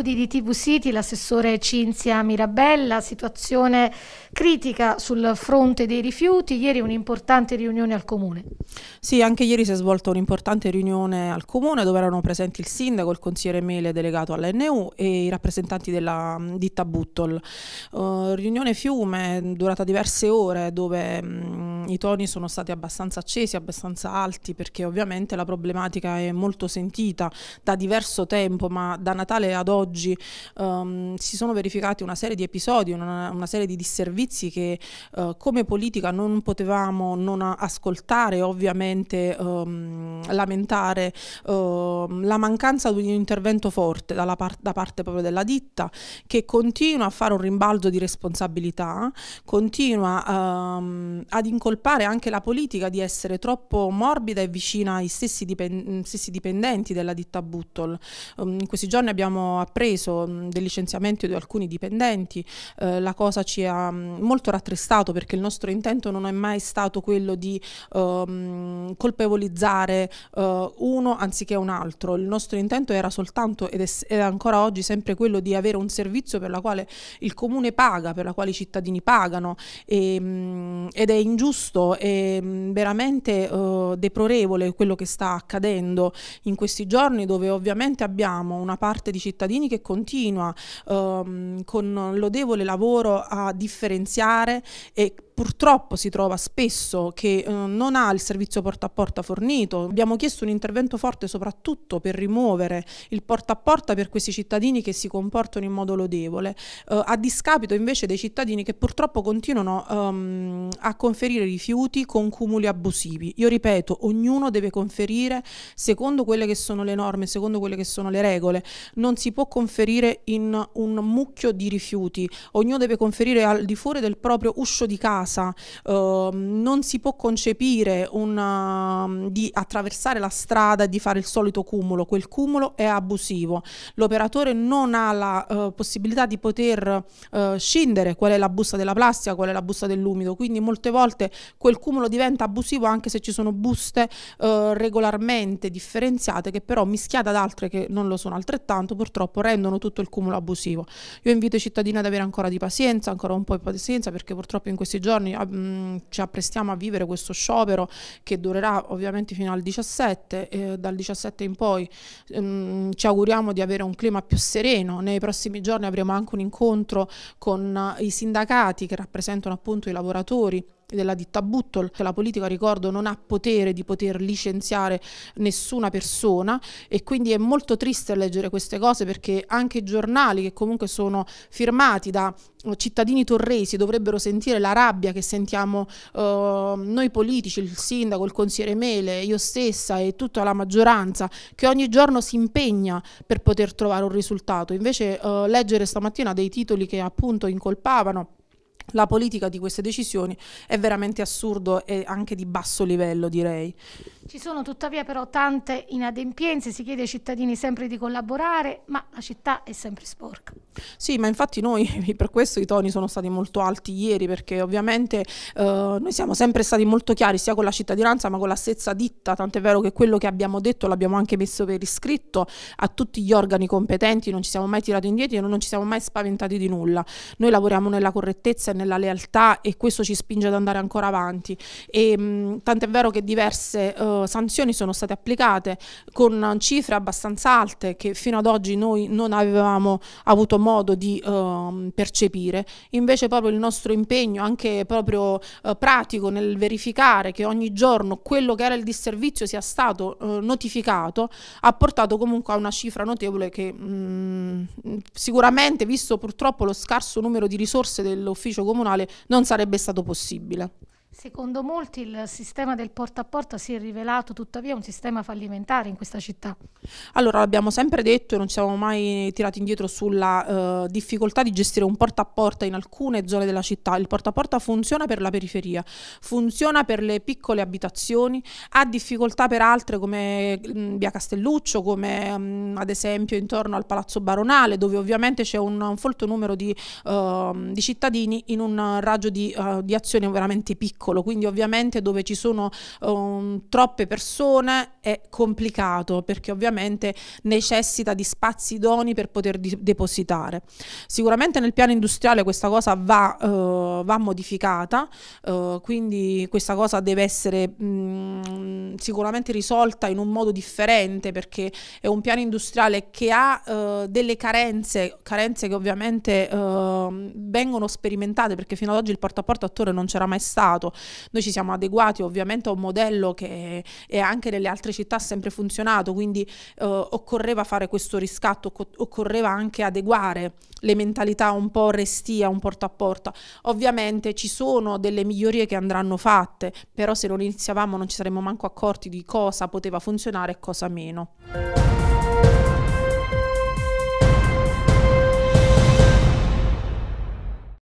studi di TV City l'assessore Cinzia Mirabella, situazione critica sul fronte dei rifiuti, ieri un'importante riunione al Comune. Sì, anche ieri si è svolta un'importante riunione al Comune dove erano presenti il sindaco, il consigliere Mele delegato all'NU e i rappresentanti della ditta Buttol. Uh, riunione fiume durata diverse ore dove... Mh, i toni sono stati abbastanza accesi, abbastanza alti, perché ovviamente la problematica è molto sentita da diverso tempo, ma da Natale ad oggi um, si sono verificati una serie di episodi, una, una serie di disservizi che uh, come politica non potevamo non ascoltare, ovviamente um, lamentare uh, la mancanza di un intervento forte par da parte proprio della ditta che continua a fare un rimbalzo di responsabilità, continua um, ad incolpare incolpare anche la politica di essere troppo morbida e vicina ai stessi, dipen mm, stessi dipendenti della ditta Buttol. Um, in questi giorni abbiamo appreso um, del licenziamento di alcuni dipendenti, uh, la cosa ci ha molto rattristato perché il nostro intento non è mai stato quello di ehm, colpevolizzare uh, uno anziché un altro, il nostro intento era soltanto ed è ancora oggi sempre quello di avere un servizio per la quale il comune paga, per la quale i cittadini pagano e, ed è ingiusto giusto e mm, veramente uh, deplorevole quello che sta accadendo in questi giorni dove ovviamente abbiamo una parte di cittadini che continua um, con lodevole lavoro a differenziare e purtroppo si trova spesso che eh, non ha il servizio porta a porta fornito. Abbiamo chiesto un intervento forte soprattutto per rimuovere il porta a porta per questi cittadini che si comportano in modo lodevole, eh, a discapito invece dei cittadini che purtroppo continuano um, a conferire rifiuti con cumuli abusivi. Io ripeto, ognuno deve conferire secondo quelle che sono le norme, secondo quelle che sono le regole. Non si può conferire in un mucchio di rifiuti, ognuno deve conferire al di fuori del proprio uscio di casa casa, uh, non si può concepire una, ehm, di attraversare la strada e di fare il solito cumulo, quel cumulo è abusivo, l'operatore non ha la uh, possibilità di poter eh, scindere qual è la busta della plastica, qual è la busta dell'umido, quindi molte volte quel cumulo diventa abusivo anche se ci sono buste eh, regolarmente differenziate che però mischiate ad altre che non lo sono altrettanto purtroppo rendono tutto il cumulo abusivo. Io invito i cittadini ad avere ancora di pazienza, ancora un po' di pazienza perché purtroppo in questi giorni giorni mh, mm, ci apprestiamo a vivere questo sciopero che durerà ovviamente fino al 17, e dal 17 in poi mh, mm, ci auguriamo di avere un clima più sereno, nei prossimi giorni avremo anche un incontro con i sindacati che rappresentano appunto i lavoratori della ditta Buttol, che la politica, ricordo, non ha potere di poter licenziare nessuna persona e quindi è molto triste leggere queste cose perché anche i giornali che comunque sono firmati da eh, cittadini torresi dovrebbero sentire la rabbia che sentiamo eh, noi politici, il sindaco, il consigliere Mele, io stessa e tutta la maggioranza che ogni giorno si impegna per poter trovare un risultato. Invece eh, leggere stamattina dei titoli che appunto incolpavano la politica di queste decisioni è veramente assurdo e anche di basso livello, direi. Ci sono tuttavia però tante inadempienze, si chiede ai cittadini sempre di collaborare, ma la città è sempre sporca. Sì, ma infatti noi per questo i toni sono stati molto alti ieri, perché ovviamente eh, noi siamo sempre stati molto chiari sia con la cittadinanza ma con la stessa ditta, tant'è vero che quello che abbiamo detto l'abbiamo anche messo per iscritto a tutti gli organi competenti, non ci siamo mai tirati indietro e non ci siamo mai spaventati di nulla. Noi lavoriamo nella correttezza e nella lealtà e questo ci spinge ad andare ancora avanti. E, mh, mm, tant'è vero che diverse... Eh, sanzioni sono state applicate con cifre abbastanza alte che fino ad oggi noi non avevamo avuto modo di eh, percepire. Invece proprio il nostro impegno, anche proprio eh, pratico nel verificare che ogni giorno quello che era il disservizio sia stato eh, notificato, ha portato comunque a una cifra notevole che mh, mm, sicuramente, visto purtroppo lo scarso numero di risorse dell'ufficio comunale, non sarebbe stato possibile. Secondo molti il sistema del porta a porta si è rivelato tuttavia un sistema fallimentare in questa città. Allora l'abbiamo sempre detto e non ci siamo mai tirati indietro sulla uh, difficoltà di gestire un porta a porta in alcune zone della città. Il porta a porta funziona per la periferia, funziona per le piccole abitazioni, ha difficoltà per altre come mh, mm, via Castelluccio, come mh, mm, ad esempio intorno al Palazzo Baronale dove ovviamente c'è un, un folto numero di, uh, di, cittadini in un raggio di, uh, di azione veramente piccole piccolo, quindi ovviamente dove ci sono um, troppe persone è complicato perché ovviamente necessita di spazi idoni per poter depositare. Sicuramente nel piano industriale questa cosa va, uh, va modificata, uh, quindi questa cosa deve essere mh, mm, sicuramente risolta in un modo differente perché è un piano industriale che ha uh, delle carenze, carenze che ovviamente ehm, vengono sperimentate perché fino ad oggi il porta a porta attore non c'era mai stato noi ci siamo adeguati ovviamente a un modello che è anche nelle altre città sempre funzionato, quindi eh, occorreva fare questo riscatto, occorreva anche adeguare le mentalità un po' restia, un porta a porta. Ovviamente ci sono delle migliorie che andranno fatte, però se non iniziavamo non ci saremmo manco accorti di cosa poteva funzionare e cosa meno.